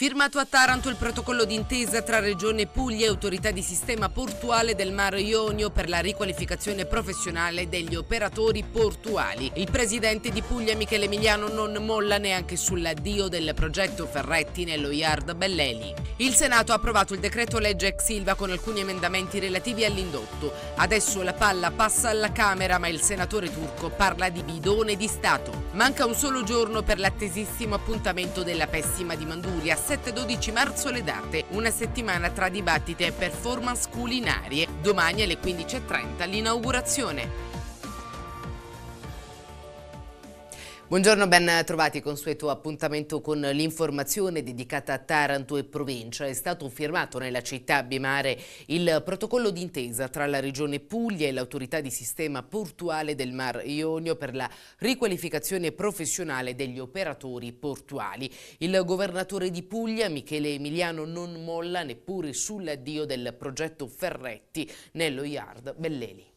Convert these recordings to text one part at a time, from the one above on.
Firmato a Taranto il protocollo d'intesa tra Regione Puglia e Autorità di Sistema Portuale del Mar Ionio per la riqualificazione professionale degli operatori portuali. Il presidente di Puglia Michele Emiliano non molla neanche sull'addio del progetto Ferretti nello Yard Belleli. Il Senato ha approvato il decreto legge ex Silva con alcuni emendamenti relativi all'indotto. Adesso la palla passa alla Camera ma il senatore turco parla di bidone di Stato. Manca un solo giorno per l'attesissimo appuntamento della pessima di Manduria 17-12 marzo le date, una settimana tra dibattiti e performance culinarie. Domani alle 15.30 l'inaugurazione. Buongiorno, ben trovati. Consueto appuntamento con l'informazione dedicata a Taranto e provincia. È stato firmato nella città Bimare il protocollo d'intesa tra la regione Puglia e l'autorità di sistema portuale del Mar Ionio per la riqualificazione professionale degli operatori portuali. Il governatore di Puglia, Michele Emiliano, non molla neppure sull'addio del progetto Ferretti nello Yard Belleli.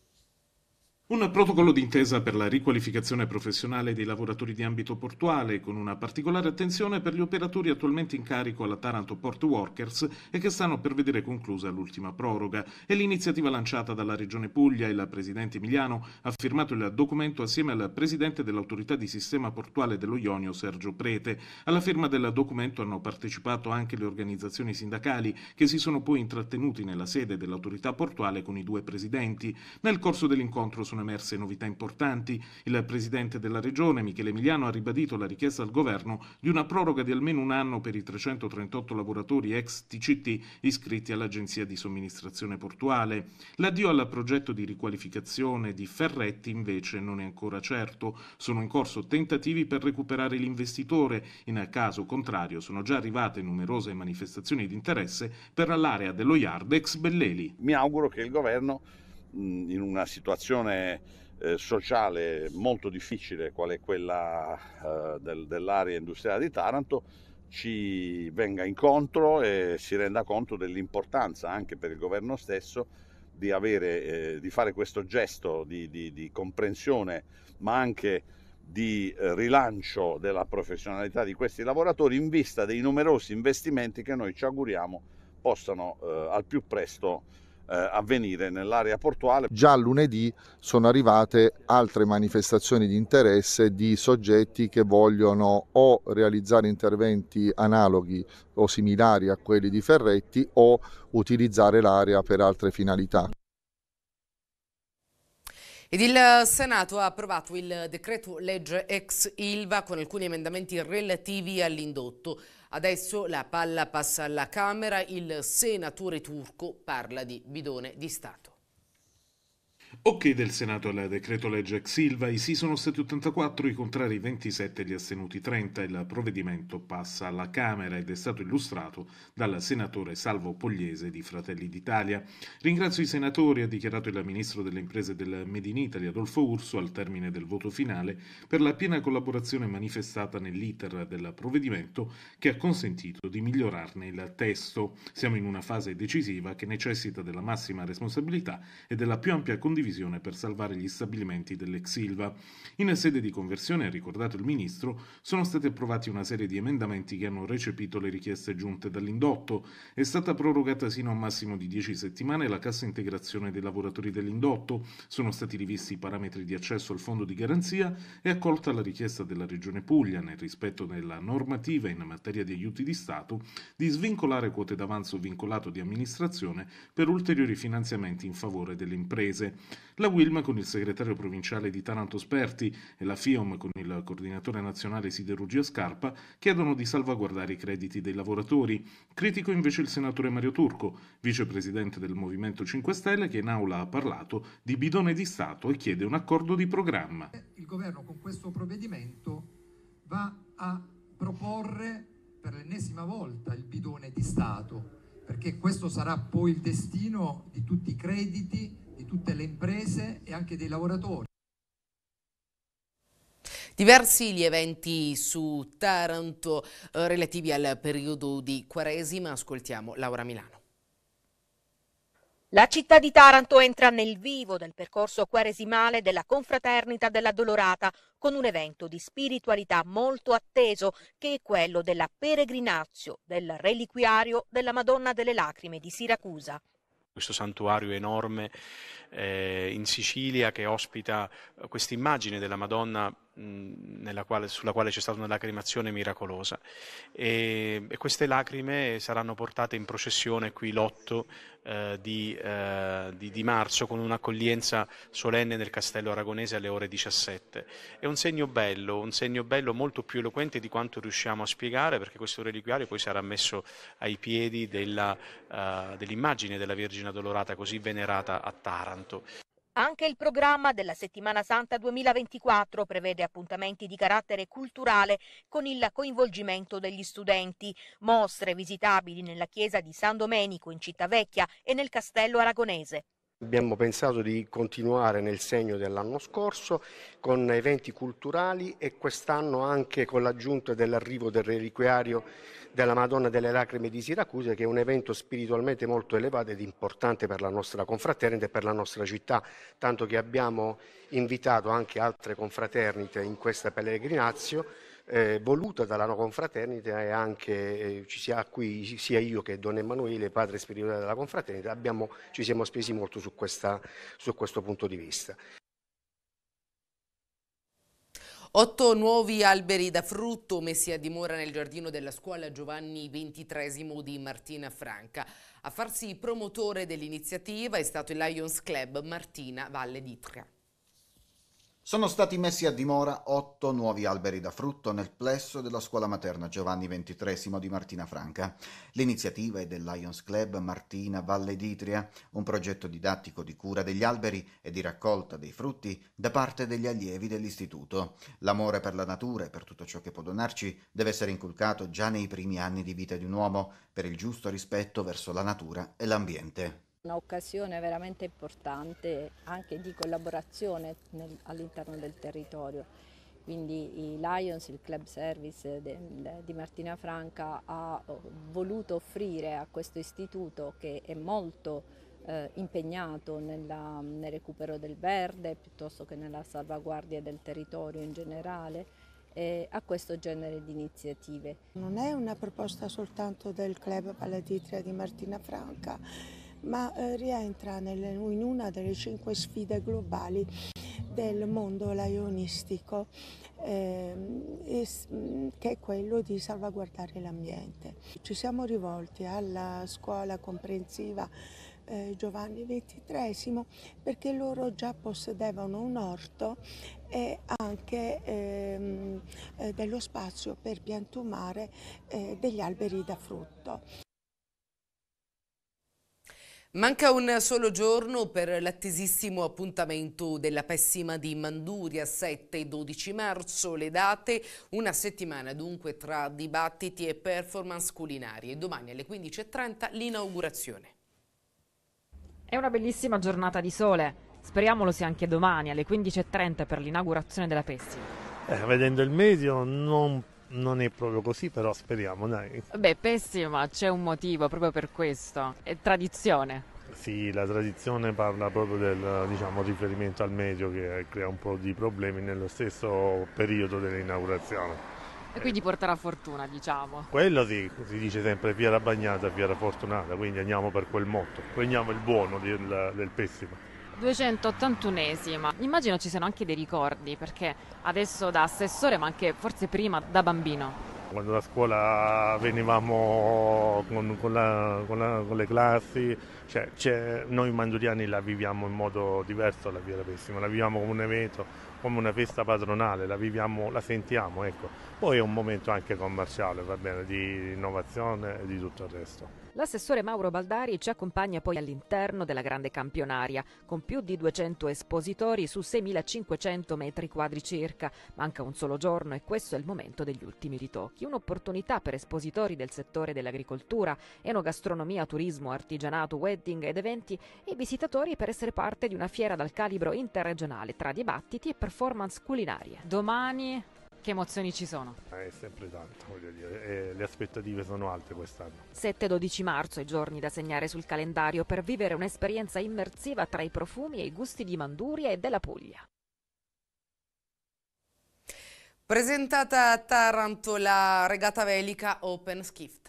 Un protocollo d'intesa per la riqualificazione professionale dei lavoratori di ambito portuale, con una particolare attenzione per gli operatori attualmente in carico alla Taranto Port Workers e che stanno per vedere conclusa l'ultima proroga. È l'iniziativa lanciata dalla Regione Puglia e la Presidente Emiliano ha firmato il documento assieme al Presidente dell'Autorità di Sistema Portuale dello Ionio, Sergio Prete. Alla firma del documento hanno partecipato anche le organizzazioni sindacali che si sono poi intrattenuti nella sede dell'Autorità Portuale con i due Presidenti. Nel corso dell'incontro sono sono emerse novità importanti. Il presidente della regione, Michele Emiliano, ha ribadito la richiesta al governo di una proroga di almeno un anno per i 338 lavoratori ex TCT iscritti all'Agenzia di somministrazione portuale. L'addio al progetto di riqualificazione di Ferretti invece non è ancora certo. Sono in corso tentativi per recuperare l'investitore. In caso contrario sono già arrivate numerose manifestazioni di interesse per l'area dello Yard ex Belleli. Mi auguro che il governo in una situazione eh, sociale molto difficile qual è quella eh, del, dell'area industriale di Taranto ci venga incontro e si renda conto dell'importanza anche per il governo stesso di, avere, eh, di fare questo gesto di, di, di comprensione ma anche di eh, rilancio della professionalità di questi lavoratori in vista dei numerosi investimenti che noi ci auguriamo possano eh, al più presto eh, avvenire nell'area portuale. Già lunedì sono arrivate altre manifestazioni di interesse di soggetti che vogliono o realizzare interventi analoghi o similari a quelli di Ferretti o utilizzare l'area per altre finalità. Ed il Senato ha approvato il decreto legge ex Ilva con alcuni emendamenti relativi all'indotto. Adesso la palla passa alla Camera, il senatore turco parla di bidone di Stato. Ok del Senato al decreto legge ex i sì sono stati 84, i contrari 27 gli astenuti 30. Il provvedimento passa alla Camera ed è stato illustrato dal senatore Salvo Pogliese di Fratelli d'Italia. Ringrazio i senatori, ha dichiarato il ministro delle imprese del Made in Italy Adolfo Urso al termine del voto finale, per la piena collaborazione manifestata nell'iter del provvedimento che ha consentito di migliorarne il testo. Siamo in una fase decisiva che necessita della massima responsabilità e della più ampia condivisione condivisione per salvare gli stabilimenti dell'ex Silva. In sede di conversione, ha ricordato il Ministro, sono stati approvati una serie di emendamenti che hanno recepito le richieste giunte dall'indotto. È stata prorogata sino a un massimo di 10 settimane la cassa integrazione dei lavoratori dell'indotto, sono stati rivisti i parametri di accesso al fondo di garanzia e accolta la richiesta della Regione Puglia, nel rispetto della normativa in materia di aiuti di Stato, di svincolare quote d'avanzo vincolato di amministrazione per ulteriori finanziamenti in favore delle imprese. La Wilm con il segretario provinciale di Taranto Sperti e la FIOM con il coordinatore nazionale Siderurgia Scarpa chiedono di salvaguardare i crediti dei lavoratori. Critico invece il senatore Mario Turco, vicepresidente del Movimento 5 Stelle, che in aula ha parlato di bidone di Stato e chiede un accordo di programma. Il governo con questo provvedimento va a proporre per l'ennesima volta il bidone di Stato, perché questo sarà poi il destino di tutti i crediti di tutte le imprese e anche dei lavoratori. Diversi gli eventi su Taranto eh, relativi al periodo di Quaresima, ascoltiamo Laura Milano. La città di Taranto entra nel vivo del percorso quaresimale della confraternita della Dolorata con un evento di spiritualità molto atteso che è quello della peregrinazio del reliquiario della Madonna delle Lacrime di Siracusa questo santuario enorme eh, in Sicilia che ospita eh, questa immagine della Madonna quale, sulla quale c'è stata una lacrimazione miracolosa. E, e queste lacrime saranno portate in processione qui l'8 eh, di, eh, di, di, marzo con un'accoglienza solenne nel castello aragonese alle ore 17. È un segno bello, un segno bello molto più eloquente di quanto riusciamo a spiegare perché questo reliquiario poi sarà messo ai piedi della, eh, dell'immagine della Vergine Addolorata così venerata a Taranto. Anche il programma della Settimana Santa 2024 prevede appuntamenti di carattere culturale con il coinvolgimento degli studenti, mostre visitabili nella chiesa di San Domenico in Città Vecchia e nel Castello Aragonese. Abbiamo pensato di continuare nel segno dell'anno scorso con eventi culturali e quest'anno anche con l'aggiunta dell'arrivo del reliquiario della Madonna delle Lacrime di Siracusa, che è un evento spiritualmente molto elevato ed importante per la nostra confraternita e per la nostra città, tanto che abbiamo invitato anche altre confraternite in questa pellegrinazio. Eh, voluta dalla no confraternita e anche eh, ci sia qui sia io che Don Emanuele, padre spirituale della confraternita, abbiamo, ci siamo spesi molto su, questa, su questo punto di vista. Otto nuovi alberi da frutto messi a dimora nel giardino della scuola Giovanni XXIII di Martina Franca. A farsi promotore dell'iniziativa è stato il Lions Club Martina Valle d'Itria. Sono stati messi a dimora otto nuovi alberi da frutto nel plesso della scuola materna Giovanni XXIII di Martina Franca. L'iniziativa è del Lions Club Martina Valle d'Itria, un progetto didattico di cura degli alberi e di raccolta dei frutti da parte degli allievi dell'istituto. L'amore per la natura e per tutto ciò che può donarci deve essere inculcato già nei primi anni di vita di un uomo, per il giusto rispetto verso la natura e l'ambiente. Un'occasione veramente importante anche di collaborazione all'interno del territorio. Quindi i Lions, il club service di Martina Franca, ha oh, voluto offrire a questo istituto che è molto eh, impegnato nella, nel recupero del verde piuttosto che nella salvaguardia del territorio in generale, eh, a questo genere di iniziative. Non è una proposta soltanto del club Paladitria di Martina Franca, ma eh, rientra nel, in una delle cinque sfide globali del mondo laionistico, eh, e, mm, che è quello di salvaguardare l'ambiente. Ci siamo rivolti alla scuola comprensiva eh, Giovanni XXIII perché loro già possedevano un orto e anche ehm, eh, dello spazio per piantumare eh, degli alberi da frutto. Manca un solo giorno per l'attesissimo appuntamento della pessima di Manduria, 7 e 12 marzo, le date, una settimana dunque tra dibattiti e performance culinarie. Domani alle 15.30 l'inaugurazione. È una bellissima giornata di sole, speriamolo sia anche domani alle 15.30 per l'inaugurazione della pessima. Eh, vedendo il medio non non è proprio così, però speriamo, dai. Beh, pessima, c'è un motivo proprio per questo. È tradizione. Sì, la tradizione parla proprio del diciamo, riferimento al medio che crea un po' di problemi nello stesso periodo dell'inaugurazione. E quindi porterà fortuna, diciamo. Quello sì, si dice sempre fiera bagnata, fiera fortunata, quindi andiamo per quel motto, prendiamo il buono del, del pessimo. 281esima. Immagino ci siano anche dei ricordi, perché adesso da assessore, ma anche forse prima da bambino. Quando da scuola venivamo con, con, la, con, la, con le classi, cioè, noi manduriani la viviamo in modo diverso la Via della Pessima, la viviamo come un evento, come una festa padronale, la viviamo, la sentiamo, ecco. Poi è un momento anche commerciale, va bene, di innovazione e di tutto il resto. L'assessore Mauro Baldari ci accompagna poi all'interno della grande campionaria, con più di 200 espositori su 6.500 metri quadri circa. Manca un solo giorno e questo è il momento degli ultimi ritocchi. Un'opportunità per espositori del settore dell'agricoltura, enogastronomia, turismo, artigianato, wedding ed eventi e visitatori per essere parte di una fiera dal calibro interregionale tra dibattiti e performance culinarie. Domani che emozioni ci sono? Eh, è sempre tanto, voglio dire, e le aspettative sono alte quest'anno. 7-12 marzo, i giorni da segnare sul calendario per vivere un'esperienza immersiva tra i profumi e i gusti di Manduria e della Puglia. Presentata a Taranto la regata velica Open Skift.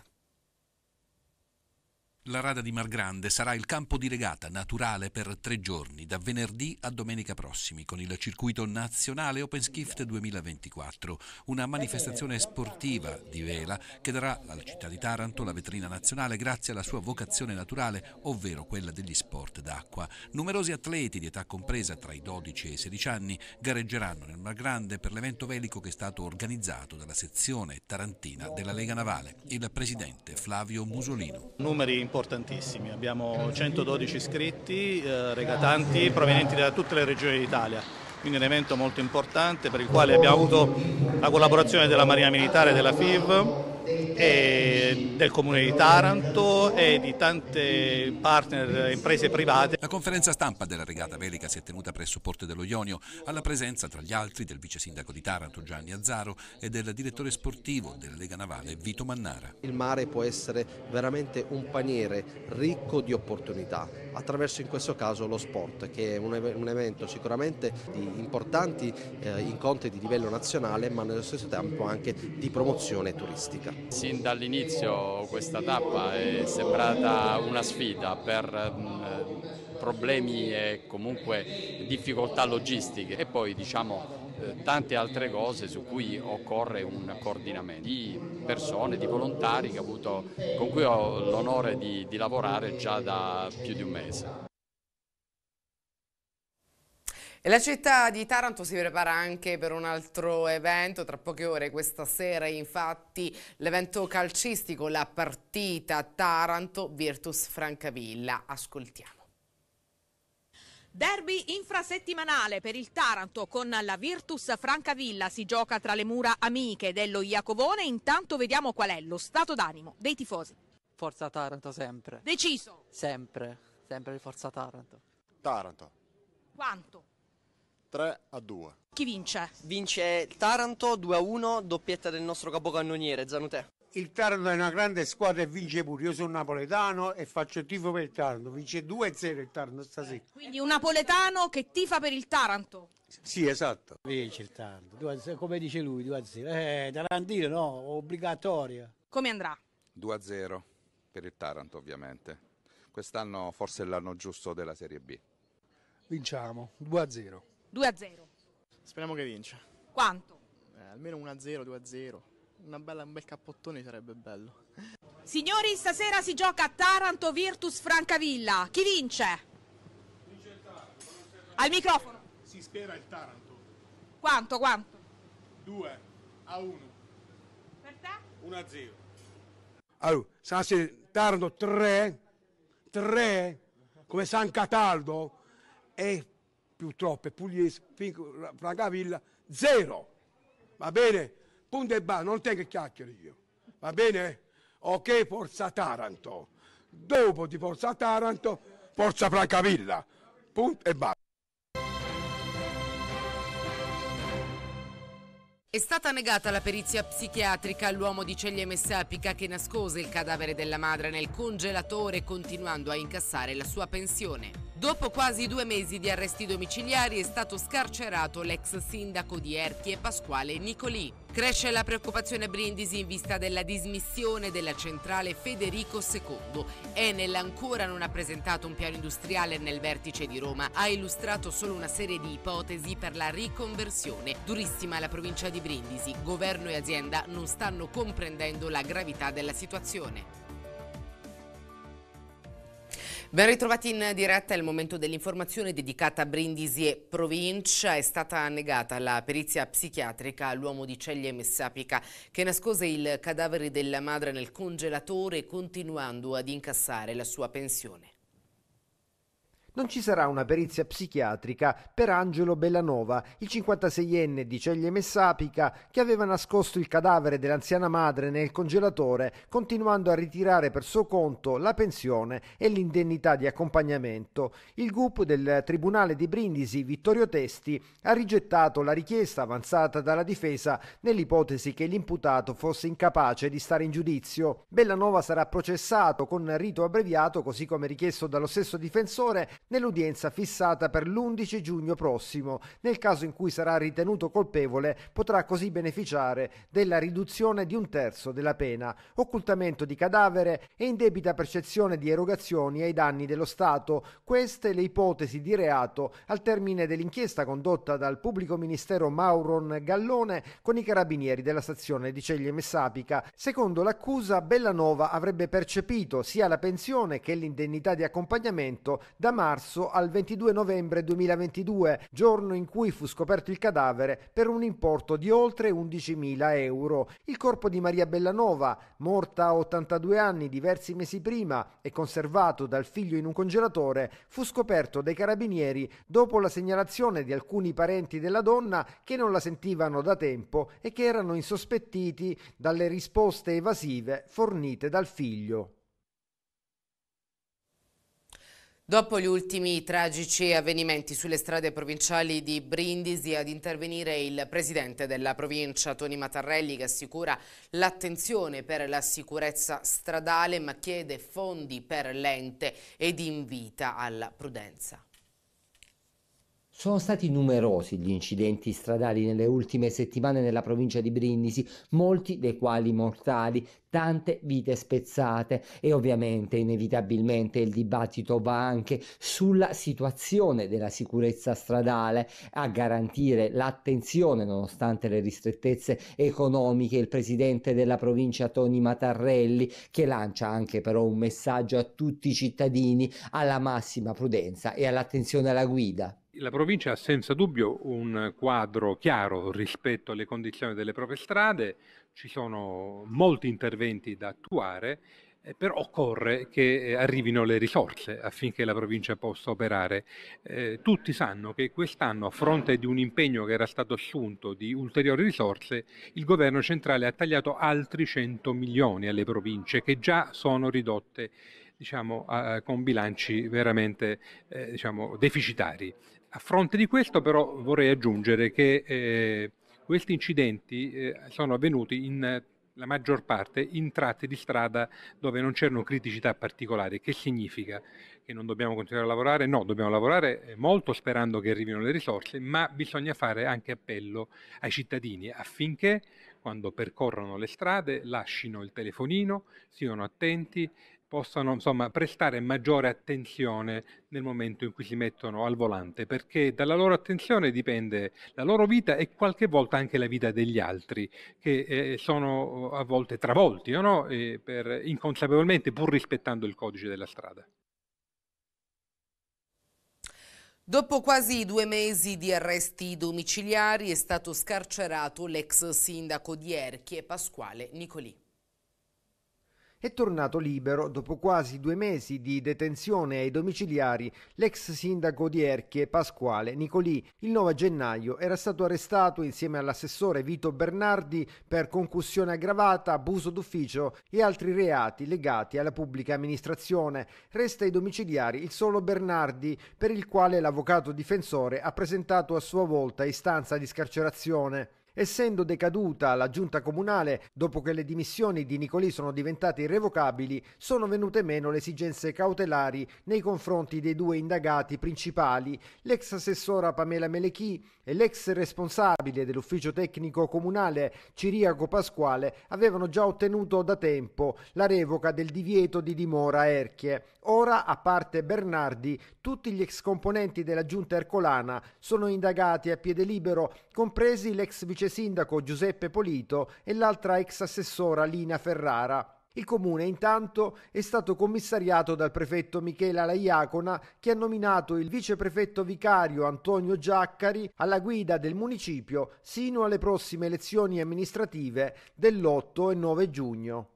La rada di Margrande sarà il campo di regata naturale per tre giorni, da venerdì a domenica prossimi, con il circuito nazionale Open Skift 2024, una manifestazione sportiva di vela che darà alla città di Taranto la vetrina nazionale grazie alla sua vocazione naturale, ovvero quella degli sport d'acqua. Numerosi atleti di età compresa tra i 12 e i 16 anni gareggeranno nel Margrande per l'evento velico che è stato organizzato dalla sezione tarantina della Lega Navale, il presidente Flavio Musolino. Numeri importantissimi, abbiamo 112 iscritti, eh, regatanti provenienti da tutte le regioni d'Italia, quindi un evento molto importante per il quale abbiamo avuto la collaborazione della Marina Militare e della FIV del Comune di Taranto e di tante partner imprese private. La conferenza stampa della regata velica si è tenuta presso Porte dello Ionio, alla presenza tra gli altri del vice sindaco di Taranto Gianni Azzaro e del direttore sportivo della Lega Navale Vito Mannara. Il mare può essere veramente un paniere ricco di opportunità, attraverso in questo caso lo sport, che è un, evento sicuramente di importanti eh, incontri di livello nazionale, ma nello stesso tempo anche di promozione turistica. Sin dall'inizio questa tappa è sembrata una sfida per mm, problemi e comunque difficoltà logistiche e poi diciamo eh, tante altre cose su cui occorre un coordinamento di persone, di volontari avuto, con cui ho l'onore di, di lavorare già da più di un mese. E la città di Taranto si prepara anche per un altro evento, tra poche ore questa sera infatti l'evento calcistico, la partita Taranto-Virtus Francavilla. Ascoltiamo. Derby infrasettimanale per il Taranto con la Virtus Francavilla si gioca tra le mura amiche dello Iacovone. Intanto vediamo qual è lo stato d'animo dei tifosi. Forza Taranto sempre. Deciso. Sempre, sempre di Forza Taranto. Taranto. Quanto? 3 a 2. Chi vince? Vince Taranto 2 a 1, doppietta del nostro capocannoniere Zanutè. Il Taranto è una grande squadra e vince pure. Io sono napoletano e faccio tifo per il Taranto. Vince 2 a 0 il Taranto stasera. Eh, quindi un napoletano che tifa per il Taranto. Sì, esatto. Vince il Taranto, come dice lui, 2 a 0. Eh, Tarantino no, obbligatoria. Come andrà? 2 a 0 per il Taranto ovviamente. Quest'anno forse è l'anno giusto della Serie B. Vinciamo, 2 a 0. 2-0. a Speriamo che vince. Quanto? Eh, almeno 1-0, a 2-0. a un bel cappottone sarebbe bello. Signori, stasera si gioca a Taranto Virtus Francavilla. Chi vince? Vince il Taranto. Al microfono. Si spera il Taranto. Quanto, quanto? 2 a 1. Per te? 1 a 0. Allora, stasera Taranto 3, 3 come San Cataldo e più troppe, pugliese, Francavilla, zero. Va bene? Punto e basta, non te che chiacchiere io. Va bene? Ok, Forza Taranto. Dopo di Forza Taranto, Forza Francavilla. Punto e basta. È stata negata la perizia psichiatrica all'uomo di Ceglie Messapica che nascose il cadavere della madre nel congelatore continuando a incassare la sua pensione. Dopo quasi due mesi di arresti domiciliari è stato scarcerato l'ex sindaco di Erchie Pasquale Nicolì. Cresce la preoccupazione a Brindisi in vista della dismissione della centrale Federico II. Enel ancora non ha presentato un piano industriale nel vertice di Roma, ha illustrato solo una serie di ipotesi per la riconversione. Durissima la provincia di Brindisi, governo e azienda non stanno comprendendo la gravità della situazione. Ben ritrovati in diretta, è il momento dell'informazione dedicata a Brindisi e provincia. È stata annegata la perizia psichiatrica all'uomo di Ceglie Messapica che nascose il cadavere della madre nel congelatore continuando ad incassare la sua pensione non ci sarà una perizia psichiatrica per Angelo Bellanova, il 56enne di Ceglie Messapica, che aveva nascosto il cadavere dell'anziana madre nel congelatore, continuando a ritirare per suo conto la pensione e l'indennità di accompagnamento. Il GUP del Tribunale di Brindisi, Vittorio Testi, ha rigettato la richiesta avanzata dalla difesa nell'ipotesi che l'imputato fosse incapace di stare in giudizio. Bellanova sarà processato con rito abbreviato, così come richiesto dallo stesso difensore, nell'udienza fissata per l'11 giugno prossimo. Nel caso in cui sarà ritenuto colpevole potrà così beneficiare della riduzione di un terzo della pena, occultamento di cadavere e indebita percezione di erogazioni ai danni dello Stato. Queste le ipotesi di reato al termine dell'inchiesta condotta dal pubblico ministero Mauron Gallone con i carabinieri della stazione di Ceglie Messapica. Secondo l'accusa, Bellanova avrebbe percepito sia la pensione che l'indennità di accompagnamento da marzo marzo al 22 novembre 2022, giorno in cui fu scoperto il cadavere per un importo di oltre 11.000 euro. Il corpo di Maria Bellanova, morta a 82 anni diversi mesi prima e conservato dal figlio in un congelatore, fu scoperto dai carabinieri dopo la segnalazione di alcuni parenti della donna che non la sentivano da tempo e che erano insospettiti dalle risposte evasive fornite dal figlio. Dopo gli ultimi tragici avvenimenti sulle strade provinciali di Brindisi ad intervenire il presidente della provincia Toni Matarrelli che assicura l'attenzione per la sicurezza stradale ma chiede fondi per l'ente ed invita alla prudenza. Sono stati numerosi gli incidenti stradali nelle ultime settimane nella provincia di Brindisi, molti dei quali mortali, tante vite spezzate e ovviamente inevitabilmente il dibattito va anche sulla situazione della sicurezza stradale a garantire l'attenzione nonostante le ristrettezze economiche il presidente della provincia Toni Matarrelli che lancia anche però un messaggio a tutti i cittadini alla massima prudenza e all'attenzione alla guida la provincia ha senza dubbio un quadro chiaro rispetto alle condizioni delle proprie strade, ci sono molti interventi da attuare, eh, però occorre che eh, arrivino le risorse affinché la provincia possa operare. Eh, tutti sanno che quest'anno, a fronte di un impegno che era stato assunto di ulteriori risorse, il governo centrale ha tagliato altri 100 milioni alle province che già sono ridotte diciamo, con bilanci veramente eh, diciamo, deficitari. A fronte di questo però vorrei aggiungere che eh, questi incidenti eh, sono avvenuti in la maggior parte in tratte di strada dove non c'erano criticità particolari. Che significa? Che non dobbiamo continuare a lavorare? No, dobbiamo lavorare eh, molto sperando che arrivino le risorse, ma bisogna fare anche appello ai cittadini affinché quando percorrono le strade, lasciano il telefonino, siano attenti, possano insomma, prestare maggiore attenzione nel momento in cui si mettono al volante, perché dalla loro attenzione dipende la loro vita e qualche volta anche la vita degli altri, che eh, sono a volte travolti no? per, inconsapevolmente, pur rispettando il codice della strada. Dopo quasi due mesi di arresti domiciliari è stato scarcerato l'ex sindaco di Erchie Pasquale Nicolì è tornato libero dopo quasi due mesi di detenzione ai domiciliari l'ex sindaco di Erchie Pasquale Nicolì. Il 9 gennaio era stato arrestato insieme all'assessore Vito Bernardi per concussione aggravata, abuso d'ufficio e altri reati legati alla pubblica amministrazione. Resta ai domiciliari il solo Bernardi, per il quale l'avvocato difensore ha presentato a sua volta istanza di scarcerazione. Essendo decaduta la giunta comunale, dopo che le dimissioni di Nicolì sono diventate irrevocabili, sono venute meno le esigenze cautelari nei confronti dei due indagati principali, l'ex assessora Pamela Melechi e l'ex responsabile dell'ufficio tecnico comunale Ciriaco Pasquale avevano già ottenuto da tempo la revoca del divieto di dimora a Erchie. Ora, a parte Bernardi, tutti gli ex componenti della giunta ercolana sono indagati a piede libero, compresi l'ex vice vice sindaco Giuseppe Polito e l'altra ex assessora Lina Ferrara. Il comune intanto è stato commissariato dal prefetto Michela Laiacona che ha nominato il viceprefetto vicario Antonio Giaccari alla guida del municipio sino alle prossime elezioni amministrative dell'8 e 9 giugno.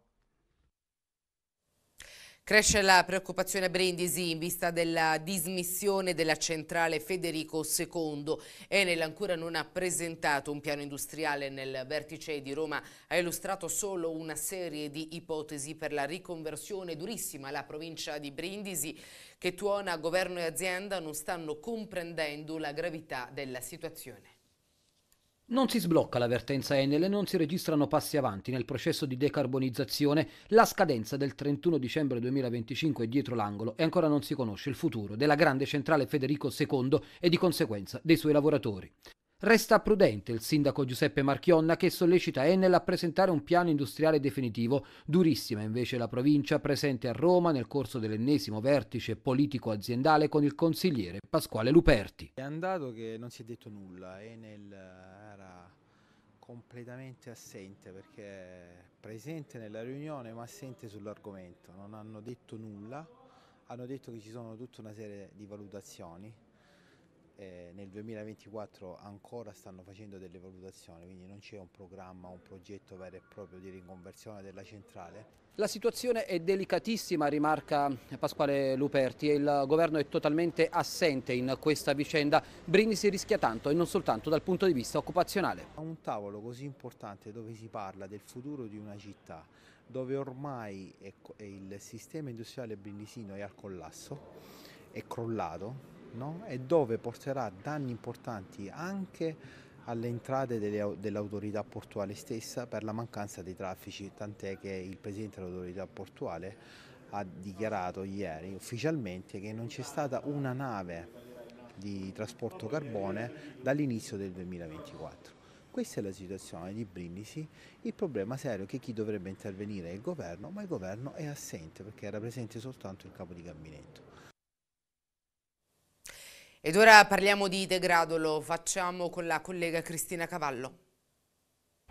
Cresce la preoccupazione a Brindisi in vista della dismissione della centrale Federico II. Enel ancora non ha presentato un piano industriale nel vertice di Roma, ha illustrato solo una serie di ipotesi per la riconversione durissima alla provincia di Brindisi che tuona governo e azienda non stanno comprendendo la gravità della situazione. Non si sblocca l'avvertenza Enel, e non si registrano passi avanti nel processo di decarbonizzazione, la scadenza del 31 dicembre 2025 è dietro l'angolo e ancora non si conosce il futuro della grande centrale Federico II e di conseguenza dei suoi lavoratori. Resta prudente il sindaco Giuseppe Marchionna che sollecita Enel a presentare un piano industriale definitivo. Durissima invece la provincia presente a Roma nel corso dell'ennesimo vertice politico-aziendale con il consigliere Pasquale Luperti. È andato che non si è detto nulla, Enel eh, era completamente assente perché presente nella riunione ma assente sull'argomento, non hanno detto nulla, hanno detto che ci sono tutta una serie di valutazioni eh, nel 2024 ancora stanno facendo delle valutazioni, quindi non c'è un programma, un progetto vero e proprio di riconversione della centrale. La situazione è delicatissima, rimarca Pasquale Luperti, e il governo è totalmente assente in questa vicenda. Brindisi rischia tanto e non soltanto dal punto di vista occupazionale. A un tavolo così importante dove si parla del futuro di una città, dove ormai il sistema industriale brindisino è al collasso, è crollato, no? e dove porterà danni importanti anche alle entrate delle, dell'autorità portuale stessa per la mancanza dei traffici, tant'è che il Presidente dell'autorità portuale ha dichiarato ieri ufficialmente che non c'è stata una nave di trasporto carbone dall'inizio del 2024. Questa è la situazione di Brindisi, il problema serio è che chi dovrebbe intervenire è il governo, ma il governo è assente perché era presente soltanto il capo di gabinetto. Ed ora parliamo di degrado, lo facciamo con la collega Cristina Cavallo.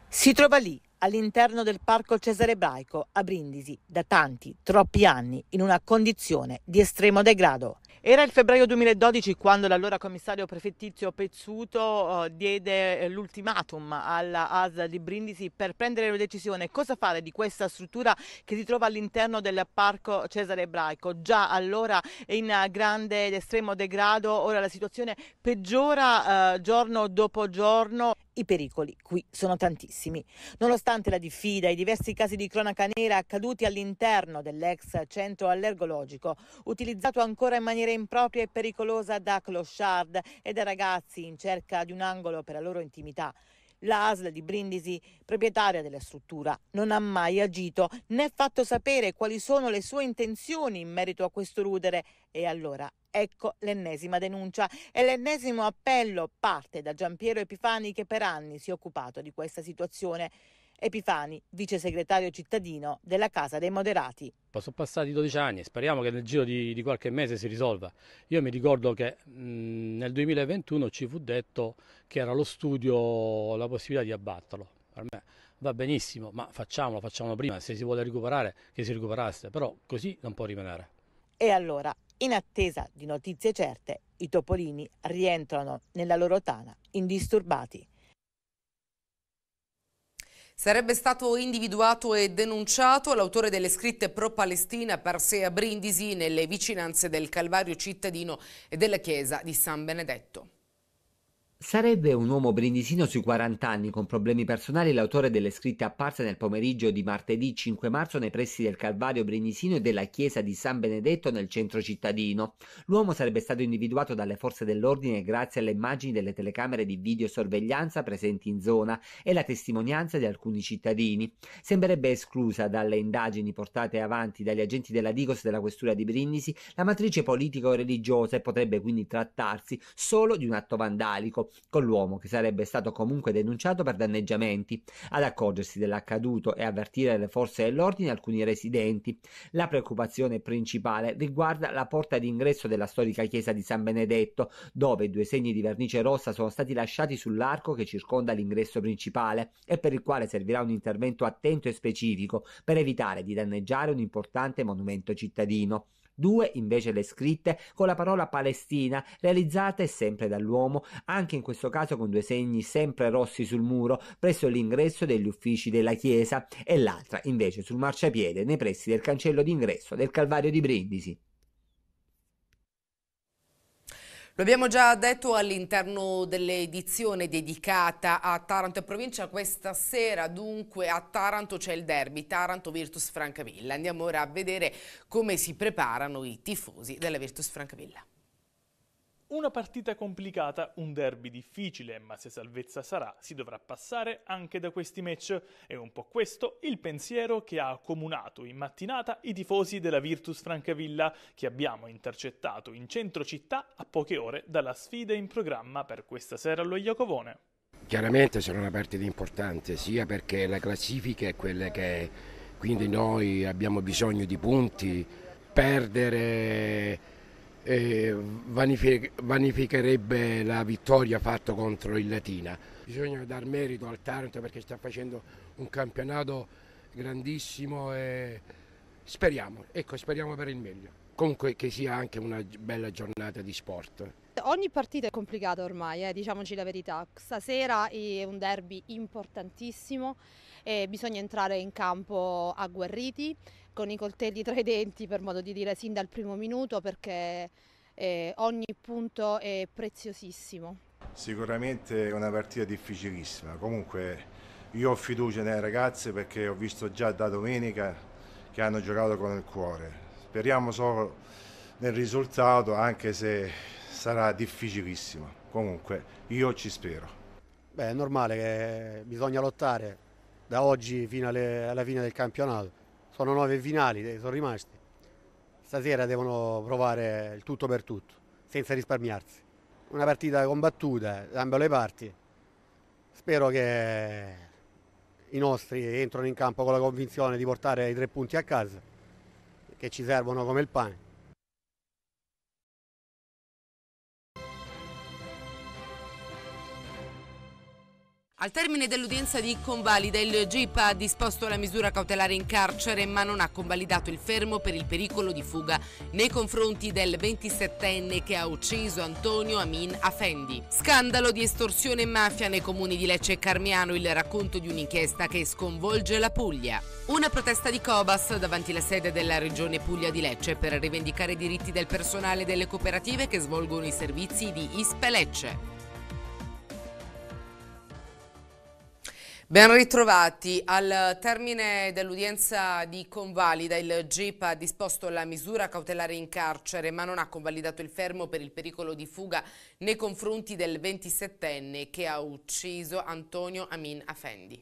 Si trova lì, all'interno del Parco Cesare Ebraico a Brindisi da tanti, troppi anni in una condizione di estremo degrado. Era il febbraio 2012 quando l'allora commissario prefettizio Pezzuto eh, diede eh, l'ultimatum alla ASA di Brindisi per prendere una decisione cosa fare di questa struttura che si trova all'interno del parco Cesare Ebraico. Già allora in grande ed estremo degrado, ora la situazione peggiora eh, giorno dopo giorno. I pericoli qui sono tantissimi. Nonostante Nonostante la diffida e i diversi casi di cronaca nera accaduti all'interno dell'ex centro allergologico, utilizzato ancora in maniera impropria e pericolosa da clochard e da ragazzi in cerca di un angolo per la loro intimità, L'ASL di Brindisi, proprietaria della struttura, non ha mai agito né fatto sapere quali sono le sue intenzioni in merito a questo rudere. E allora ecco l'ennesima denuncia e l'ennesimo appello parte da Giampiero Epifani che per anni si è occupato di questa situazione. Epifani, vice segretario cittadino della Casa dei Moderati. Boh, Sono passati 12 anni e speriamo che nel giro di, di, qualche mese si risolva. Io mi ricordo che mh, nel 2021 ci fu detto che era lo studio la possibilità di abbatterlo. Per me va benissimo, ma facciamolo, facciamolo prima, se si vuole recuperare che si recuperasse, però così non può rimanere. E allora, in attesa di notizie certe, i topolini rientrano nella loro tana indisturbati. Sarebbe stato individuato e denunciato l'autore delle scritte pro-Palestina per sé a Brindisi nelle vicinanze del Calvario cittadino e della chiesa di San Benedetto. Sarebbe un uomo brindisino sui 40 anni con problemi personali l'autore delle scritte apparse nel pomeriggio di martedì 5 marzo nei pressi del Calvario Brindisino e della chiesa di San Benedetto nel centro cittadino. L'uomo sarebbe stato individuato dalle forze dell'ordine grazie alle immagini delle telecamere di videosorveglianza presenti in zona e la testimonianza di alcuni cittadini. Sembrerebbe esclusa dalle indagini portate avanti dagli agenti della Digos della questura di Brindisi la matrice politica o religiosa e potrebbe quindi trattarsi solo di un atto vandalico con l'uomo, che sarebbe stato comunque denunciato per danneggiamenti, ad accorgersi dell'accaduto e avvertire le forze dell'ordine alcuni residenti. La preoccupazione principale riguarda la porta d'ingresso della storica chiesa di San Benedetto, dove due segni di vernice rossa sono stati lasciati sull'arco che circonda l'ingresso principale e per il quale servirà un intervento attento e specifico per evitare di danneggiare un importante monumento cittadino due invece le scritte con la parola Palestina, realizzate sempre dall'uomo, anche in questo caso con due segni sempre rossi sul muro presso l'ingresso degli uffici della chiesa e l'altra invece sul marciapiede nei pressi del cancello d'ingresso del Calvario di Brindisi. Lo abbiamo già detto all'interno dell'edizione dedicata a Taranto e provincia. Questa sera dunque a Taranto c'è il derby Taranto-Virtus Francavilla. Andiamo ora a vedere come si preparano i tifosi della Virtus Francavilla. Una partita complicata, un derby difficile, ma se salvezza sarà si dovrà passare anche da questi match. È un po' questo il pensiero che ha accomunato in mattinata i tifosi della Virtus Francavilla, che abbiamo intercettato in centro città a poche ore dalla sfida in programma per questa sera allo Iacovone. Chiaramente sarà una partita importante, sia perché la classifica è quella che è, quindi noi abbiamo bisogno di punti, perdere eh, vanificherebbe la vittoria fatta contro il Latina. Bisogna dar merito al Taranto perché sta facendo un campionato grandissimo e speriamo, ecco, speriamo per il meglio. Comunque che sia anche una bella giornata di sport. Ogni partita è complicata ormai, eh, diciamoci la verità. Stasera è un derby importantissimo, eh, bisogna entrare in campo agguerriti, con i coltelli tra i denti, per modo di dire, sin dal primo minuto perché eh, ogni punto è preziosissimo. Sicuramente è una partita difficilissima, comunque io ho fiducia nelle ragazze perché ho visto già da domenica che hanno giocato con il cuore. Speriamo solo nel risultato, anche se sarà difficilissimo. Comunque io ci spero. Beh, è normale che bisogna lottare da oggi fino alle, alla fine del campionato sono nove finali, eh, sono rimasti. Stasera devono provare il tutto per tutto, senza risparmiarsi. Una partita combattuta da ambo le parti. Spero che i nostri entrano in campo con la convinzione di portare i tre punti a casa, che ci servono come il pane. Al termine dell'udienza di convalida il GIP ha disposto la misura cautelare in carcere ma non ha convalidato il fermo per il pericolo di fuga nei confronti del 27enne che ha ucciso Antonio Amin Afendi. Scandalo di estorsione e mafia nei comuni di Lecce e Carmiano, il racconto di un'inchiesta che sconvolge la Puglia. Una protesta di Cobas davanti alla sede della regione Puglia di Lecce per rivendicare i diritti del personale delle cooperative che svolgono i servizi di Ispe Lecce. Ben ritrovati. Al termine dell'udienza di convalida il GIP ha disposto la misura cautelare in carcere ma non ha convalidato il fermo per il pericolo di fuga nei confronti del 27enne che ha ucciso Antonio Amin Afendi.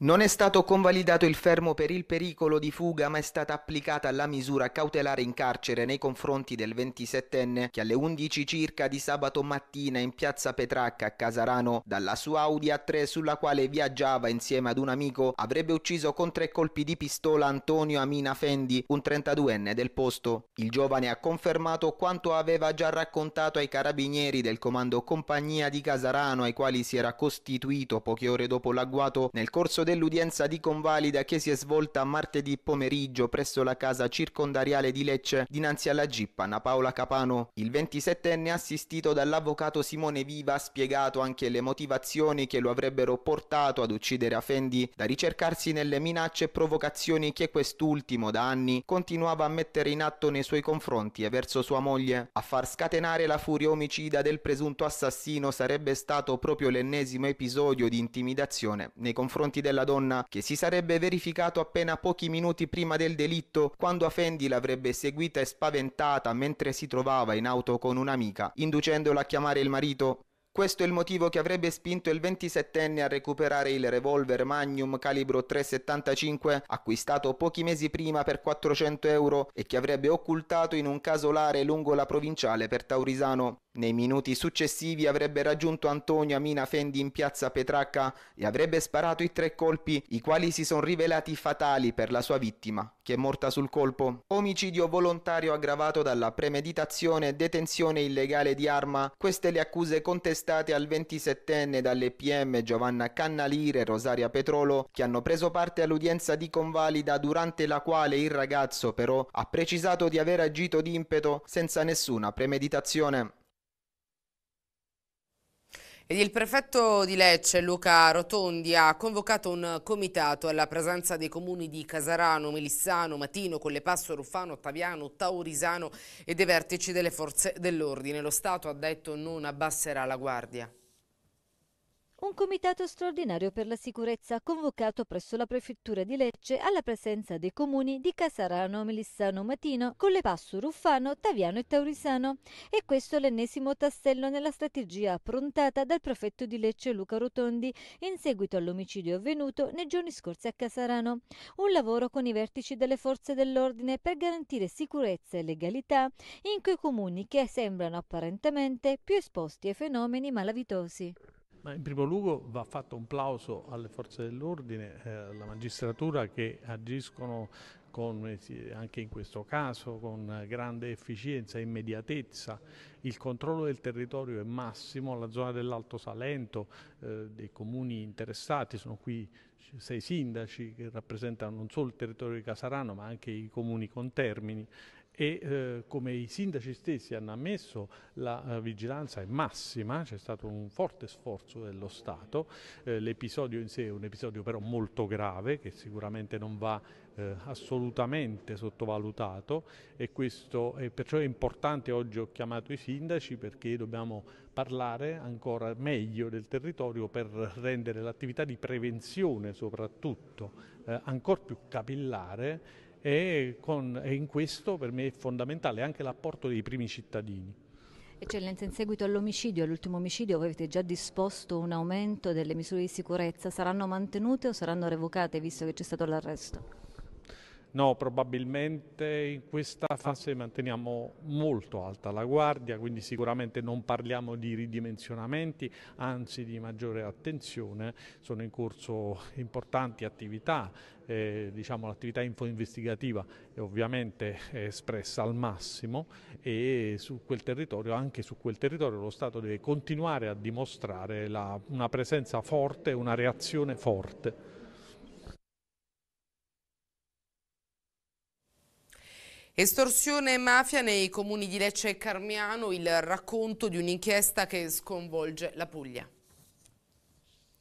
Non è stato convalidato il fermo per il pericolo di fuga, ma è stata applicata la misura cautelare in carcere nei confronti del 27enne che alle 11 circa di sabato mattina in piazza Petracca a Casarano, dalla sua Audi A3 sulla quale viaggiava insieme ad un amico, avrebbe ucciso con tre colpi di pistola Antonio Amina Fendi, un 32enne del posto. Il giovane ha confermato quanto aveva già raccontato ai carabinieri del comando compagnia di Casarano ai quali si era costituito poche ore dopo l'agguato nel corso dell'udienza di convalida che si è svolta martedì pomeriggio presso la casa circondariale di Lecce dinanzi alla GIP Anna Paola Capano. Il 27enne assistito dall'avvocato Simone Viva ha spiegato anche le motivazioni che lo avrebbero portato ad uccidere Afendi, da ricercarsi nelle minacce e provocazioni che quest'ultimo da anni continuava a mettere in atto nei suoi confronti e verso sua moglie. A far scatenare la furia omicida del presunto assassino sarebbe stato proprio l'ennesimo episodio di intimidazione nei confronti della della donna che si sarebbe verificato appena pochi minuti prima del delitto quando Afendi l'avrebbe seguita e spaventata mentre si trovava in auto con un'amica, inducendola a chiamare il marito. Questo è il motivo che avrebbe spinto il 27enne a recuperare il revolver Magnum calibro 375 acquistato pochi mesi prima per 400 euro e che avrebbe occultato in un casolare lungo la provinciale per Taurisano. Nei minuti successivi avrebbe raggiunto Antonio Amina Fendi in piazza Petracca e avrebbe sparato i tre colpi, i quali si sono rivelati fatali per la sua vittima, che è morta sul colpo. Omicidio volontario aggravato dalla premeditazione e detenzione illegale di arma, queste le accuse contestate testate al 27enne dalle PM Giovanna Cannalire e Rosaria Petrolo che hanno preso parte all'udienza di convalida durante la quale il ragazzo però ha precisato di aver agito d'impeto senza nessuna premeditazione. Ed il prefetto di Lecce, Luca Rotondi, ha convocato un comitato alla presenza dei comuni di Casarano, Melissano, Matino, Collepasso, Ruffano, Ottaviano, Taurisano e dei vertici delle forze dell'ordine. Lo Stato, ha detto, non abbasserà la guardia. Un comitato straordinario per la sicurezza convocato presso la prefettura di Lecce alla presenza dei comuni di Casarano, Melissano, Matino, Collepasso, Ruffano, Taviano e Taurisano. E questo è l'ennesimo tassello nella strategia approntata dal prefetto di Lecce Luca Rotondi in seguito all'omicidio avvenuto nei giorni scorsi a Casarano. Un lavoro con i vertici delle forze dell'ordine per garantire sicurezza e legalità in quei comuni che sembrano apparentemente più esposti ai fenomeni malavitosi. Ma in primo luogo va fatto un plauso alle forze dell'ordine, eh, alla magistratura che agiscono con, eh, anche in questo caso con grande efficienza e immediatezza. Il controllo del territorio è massimo, la zona dell'Alto Salento, eh, dei comuni interessati, sono qui sei sindaci che rappresentano non solo il territorio di Casarano ma anche i comuni con termini e eh, come i sindaci stessi hanno ammesso la eh, vigilanza è massima, c'è stato un forte sforzo dello Stato, eh, l'episodio in sé è un episodio però molto grave che sicuramente non va eh, assolutamente sottovalutato e questo è, perciò è importante oggi ho chiamato i sindaci perché dobbiamo parlare ancora meglio del territorio per rendere l'attività di prevenzione soprattutto eh, ancora più capillare e, con, e in questo per me è fondamentale anche l'apporto dei primi cittadini. Eccellenza, in seguito all'omicidio, all'ultimo omicidio, avete già disposto un aumento delle misure di sicurezza, saranno mantenute o saranno revocate visto che c'è stato l'arresto? No, probabilmente in questa fase manteniamo molto alta la guardia, quindi sicuramente non parliamo di ridimensionamenti, anzi di maggiore attenzione. Sono in corso importanti attività, eh, diciamo l'attività info-investigativa è ovviamente espressa al massimo e su quel territorio, anche su quel territorio lo Stato deve continuare a dimostrare la, una presenza forte, una reazione forte. Estorsione e mafia nei comuni di Lecce e Carmiano, il racconto di un'inchiesta che sconvolge la Puglia.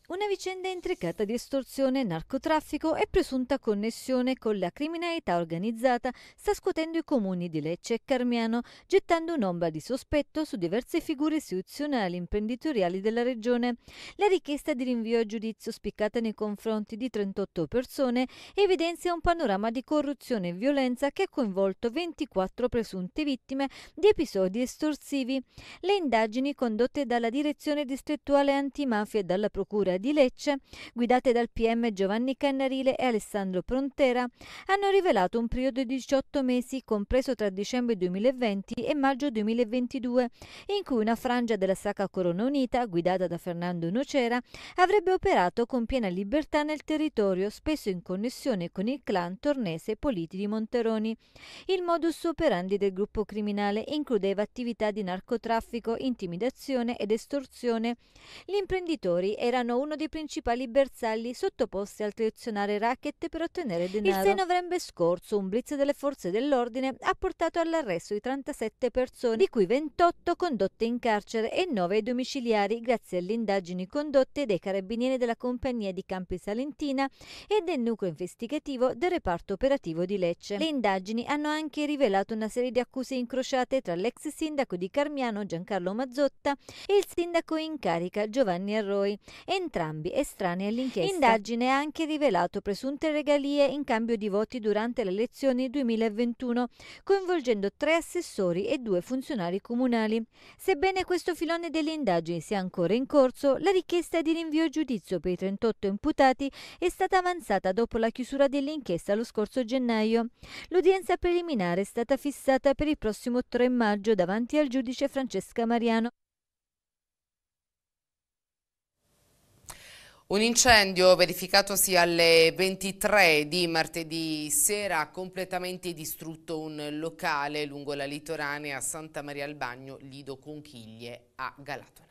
Una vicenda intricata di estorsione, narcotraffico e presunta connessione con la criminalità organizzata sta scuotendo i comuni di Lecce e Carmiano, gettando un'ombra di sospetto su diverse figure istituzionali e imprenditoriali della regione. La richiesta di rinvio a giudizio spiccata nei confronti di 38 persone evidenzia un panorama di corruzione e violenza che ha coinvolto 24 presunte vittime di episodi estorsivi. Le indagini condotte dalla Direzione Distrettuale Antimafia e dalla Procura di Lecce, guidate dal PM Giovanni Cannarile e Alessandro Prontera, hanno rivelato un periodo di 18 mesi compreso tra dicembre 2020 e maggio 2022, in cui una frangia della Sacra Corona Unita, guidata da Fernando Nocera, avrebbe operato con piena libertà nel territorio, spesso in connessione con il clan tornese Politi di Monteroni. Il modus operandi del gruppo criminale includeva attività di narcotraffico, intimidazione ed estorsione. Gli imprenditori erano uno dei principali bersagli sottoposti al tradizionale racket per ottenere denaro. Il 6 novembre scorso un blitz delle forze dell'ordine ha portato all'arresto di 37 persone, di cui 28 condotte in carcere e 9 ai domiciliari grazie alle indagini condotte dai carabinieri della compagnia di Campi Salentina e del nucleo investigativo del reparto operativo di Lecce. Le indagini hanno anche rivelato una serie di accuse incrociate tra l'ex sindaco di Carmiano Giancarlo Mazzotta e il sindaco in carica Giovanni Arroi, entrambi entrambi estranei all'inchiesta. Indagine ha anche rivelato presunte regalie in cambio di voti durante le elezioni 2021, coinvolgendo tre assessori e due funzionari comunali. Sebbene questo filone delle indagini sia ancora in corso, la richiesta di rinvio a giudizio per i 38 imputati è stata avanzata dopo la chiusura dell'inchiesta lo scorso gennaio. L'udienza preliminare è stata fissata per il prossimo 3 maggio davanti al giudice Francesca Mariano. Un incendio verificatosi alle 23 di martedì sera ha completamente distrutto un locale lungo la litoranea Santa Maria al Bagno, Lido Conchiglie a Galatone.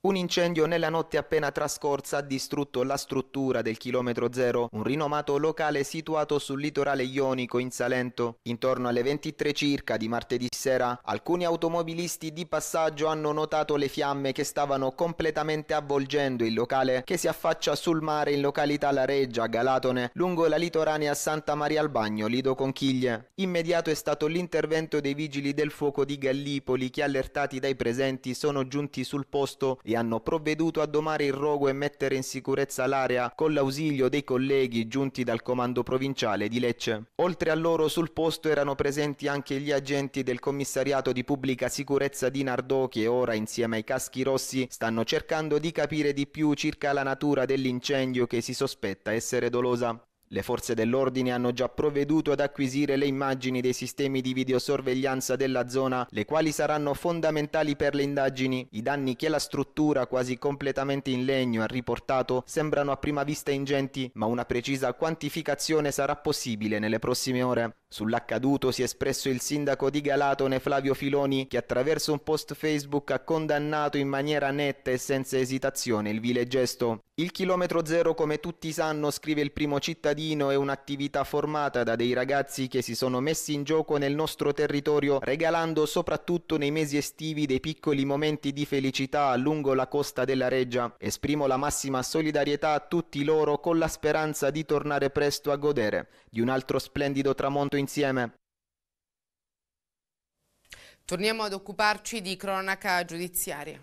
Un incendio nella notte appena trascorsa ha distrutto la struttura del chilometro zero, un rinomato locale situato sul litorale ionico in Salento. Intorno alle 23 circa di martedì sera, alcuni automobilisti di passaggio hanno notato le fiamme che stavano completamente avvolgendo il locale che si affaccia sul mare in località La Reggia, Galatone, lungo la litoranea Santa Maria al Bagno, Lido Conchiglie. Immediato è stato l'intervento dei vigili del fuoco di Gallipoli che allertati dai presenti sono giunti sul posto militari hanno provveduto a domare il rogo e mettere in sicurezza l'area con l'ausilio dei colleghi giunti dal comando provinciale di Lecce. Oltre a loro sul posto erano presenti anche gli agenti del commissariato di pubblica sicurezza di Nardò che ora insieme ai caschi rossi stanno cercando di capire di più circa la natura dell'incendio che si sospetta essere dolosa. Le forze dell'ordine hanno già provveduto ad acquisire le immagini dei sistemi di videosorveglianza della zona, le quali saranno fondamentali per le indagini. I danni che la struttura, quasi completamente in legno, ha riportato sembrano a prima vista ingenti, ma una precisa quantificazione sarà possibile nelle prossime ore. Sull'accaduto si è espresso il sindaco di Galatone Flavio Filoni, che attraverso un post Facebook ha condannato in maniera netta e senza esitazione il vile gesto. Il chilometro zero, come tutti sanno, scrive il primo cittadino, è un'attività formata da dei ragazzi che si sono messi in gioco nel nostro territorio, regalando soprattutto nei mesi estivi dei piccoli momenti di felicità lungo la costa della Reggia. Esprimo la massima solidarietà a tutti loro con la speranza di tornare presto a godere di un altro splendido tramonto insieme. Torniamo ad occuparci di cronaca giudiziaria.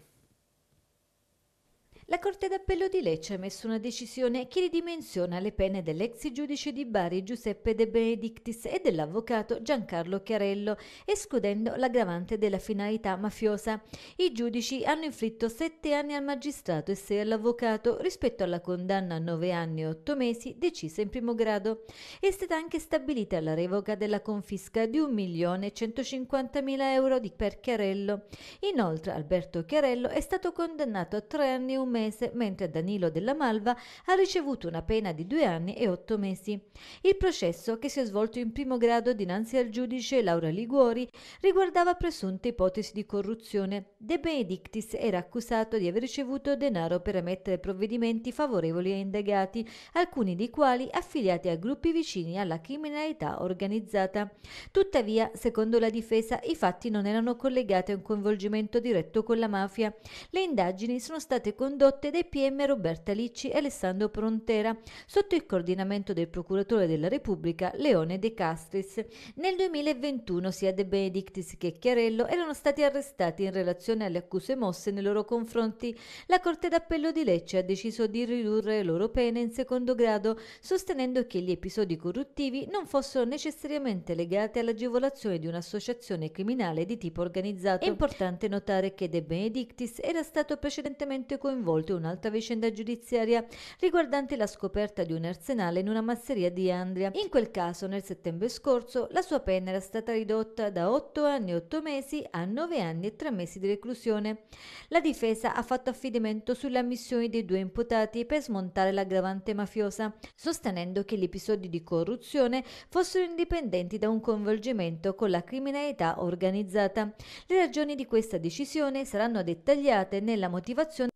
La Corte d'Appello di Lecce ha emesso una decisione che ridimensiona le pene dell'ex giudice di Bari Giuseppe De Benedictis e dell'avvocato Giancarlo Chiarello, escludendo l'aggravante della finalità mafiosa. I giudici hanno inflitto sette anni al magistrato e sei all'avvocato rispetto alla condanna a nove anni e otto mesi decisa in primo grado. È stata anche stabilita la revoca della confisca di 1.150.000 euro per Chiarello. Inoltre Alberto Chiarello è stato condannato a tre anni e un mese, mentre Danilo della Malva ha ricevuto una pena di due anni e otto mesi. Il processo, che si è svolto in primo grado dinanzi al giudice Laura Liguori, riguardava presunte ipotesi di corruzione. De Benedictis era accusato di aver ricevuto denaro per emettere provvedimenti favorevoli ai indagati, alcuni dei quali affiliati a gruppi vicini alla criminalità organizzata. Tuttavia, secondo la difesa, i fatti non erano collegati a un coinvolgimento diretto con la mafia. Le indagini sono state condotte condotte dai PM Roberta Licci e Alessandro Prontera, sotto il coordinamento del Procuratore della Repubblica Leone De Castris. Nel 2021 sia De Benedictis che Chiarello erano stati arrestati in relazione alle accuse mosse nei loro confronti. La Corte d'Appello di Lecce ha deciso di ridurre le loro pene in secondo grado, sostenendo che gli episodi corruttivi non fossero necessariamente legati all'agevolazione di un'associazione criminale di tipo organizzato. È importante notare che De Benedictis era stato precedentemente coinvolto oltre un'altra vicenda giudiziaria riguardante la scoperta di un arsenale in una masseria di Andria. In quel caso, nel settembre scorso, la sua pena era stata ridotta da 8 anni e 8 mesi a 9 anni e 3 mesi di reclusione. La difesa ha fatto affidamento sulle ammissioni dei due imputati per smontare l'aggravante mafiosa, sostenendo che gli episodi di corruzione fossero indipendenti da un coinvolgimento con la criminalità organizzata. Le ragioni di questa decisione saranno dettagliate nella motivazione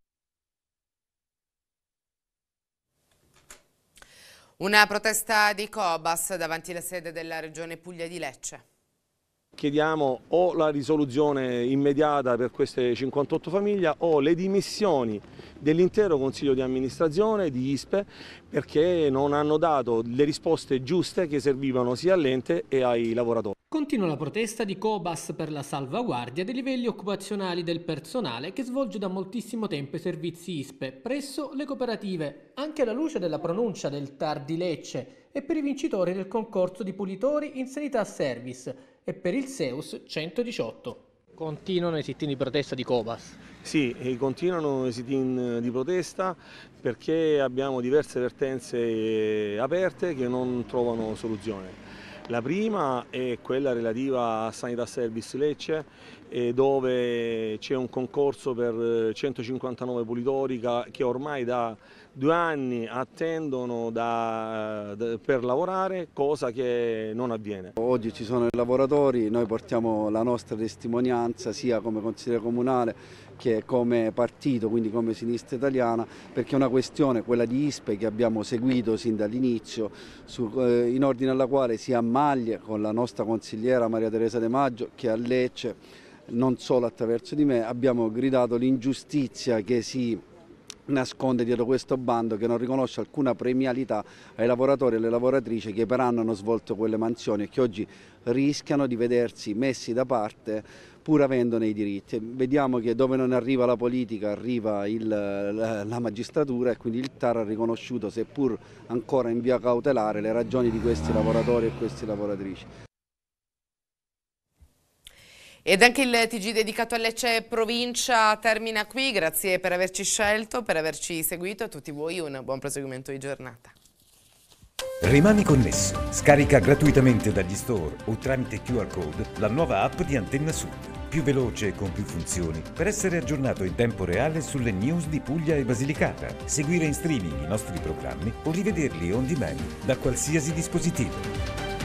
Una protesta di Cobas davanti alla sede della regione Puglia di Lecce. Chiediamo o la risoluzione immediata per queste 58 famiglie o le dimissioni dell'intero Consiglio di amministrazione di ISPE perché non hanno dato le risposte giuste che servivano sia all'ente e ai lavoratori. Continua la protesta di Cobas per la salvaguardia dei livelli occupazionali del personale che svolge da moltissimo tempo i servizi ISPE presso le cooperative, anche alla luce della pronuncia del TAR di Lecce e per i vincitori del concorso di pulitori in sanità service e per il SEUS 118. Continuano i sit di protesta di Cobas? Sì, eh, continuano i sit eh, di protesta perché abbiamo diverse vertenze eh, aperte che non trovano soluzione. La prima è quella relativa a Sanità Service Lecce eh, dove c'è un concorso per 159 eh, pulitori che ormai da due anni attendono da, da, per lavorare, cosa che non avviene. Oggi ci sono i lavoratori, noi portiamo la nostra testimonianza sia come consigliere comunale che come partito, quindi come sinistra italiana, perché è una questione, quella di ISPE, che abbiamo seguito sin dall'inizio, eh, in ordine alla quale sia a Maglie, con la nostra consigliera Maria Teresa De Maggio, che a Lecce, non solo attraverso di me, abbiamo gridato l'ingiustizia che si nasconde dietro questo bando che non riconosce alcuna premialità ai lavoratori e alle lavoratrici che per anno hanno svolto quelle mansioni e che oggi rischiano di vedersi messi da parte pur avendone i diritti. Vediamo che dove non arriva la politica arriva il, la magistratura e quindi il TAR ha riconosciuto seppur ancora in via cautelare le ragioni di questi lavoratori e queste lavoratrici. Ed anche il TG dedicato a Lecce Provincia termina qui, grazie per averci scelto, per averci seguito a tutti voi un buon proseguimento di giornata. Rimani connesso, scarica gratuitamente dagli store o tramite QR code la nuova app di Antenna Sud più veloce e con più funzioni per essere aggiornato in tempo reale sulle news di Puglia e Basilicata, seguire in streaming i nostri programmi o rivederli on demand da qualsiasi dispositivo.